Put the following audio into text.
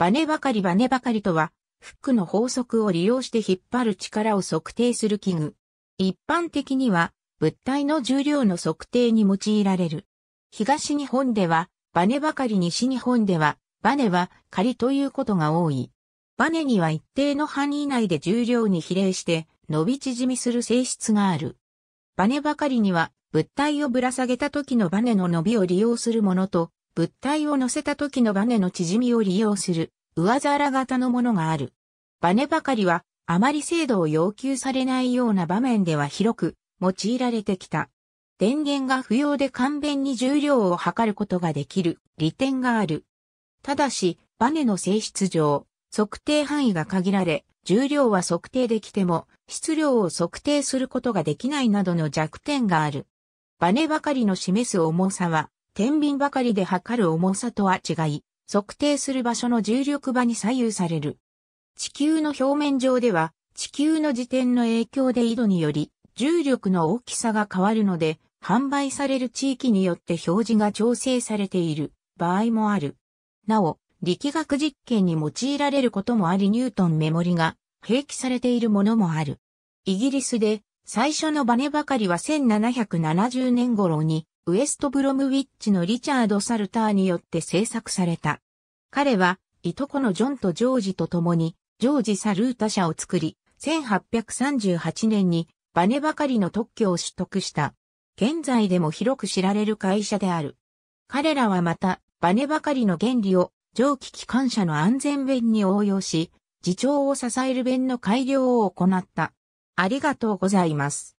バネばかりバネばかりとは、フックの法則を利用して引っ張る力を測定する器具。一般的には、物体の重量の測定に用いられる。東日本では、バネばかり西日本では、バネは仮ということが多い。バネには一定の範囲内で重量に比例して伸び縮みする性質がある。バネばかりには物体をぶら下げた時のバネの伸びを利用するものと物体を乗せた時のバネの縮みを利用する上皿型のものがある。バネばかりはあまり精度を要求されないような場面では広く用いられてきた。電源が不要で簡便に重量を測ることができる利点がある。ただし、バネの性質上、測定範囲が限られ、重量は測定できても、質量を測定することができないなどの弱点がある。バネばかりの示す重さは、天秤ばかりで測る重さとは違い、測定する場所の重力場に左右される。地球の表面上では、地球の自転の影響で緯度により、重力の大きさが変わるので、販売される地域によって表示が調整されている場合もある。なお、力学実験に用いられることもありニュートンメモリが併記されているものもある。イギリスで最初のバネばかりは1770年頃にウエストブロムウィッチのリチャード・サルターによって制作された。彼は、いとこのジョンとジョージと共に、ジョージ・サルータ社を作り、1838年にバネばかりの特許を取得した。現在でも広く知られる会社である。彼らはまた、バネばかりの原理を蒸気機関車の安全弁に応用し、自重を支える弁の改良を行った。ありがとうございます。